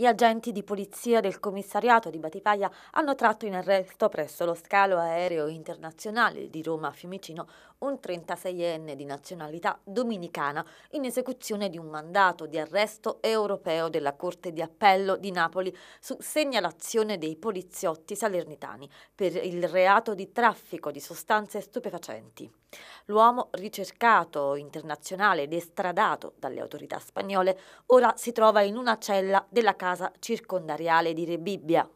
Gli agenti di polizia del commissariato di Battipaglia hanno tratto in arresto presso lo scalo aereo internazionale di Roma a Fiumicino un 36enne di nazionalità dominicana in esecuzione di un mandato di arresto europeo della Corte di Appello di Napoli su segnalazione dei poliziotti salernitani per il reato di traffico di sostanze stupefacenti. L'uomo ricercato internazionale ed estradato dalle autorità spagnole ora si trova in una cella della casa casa circondariale di Rebibbia.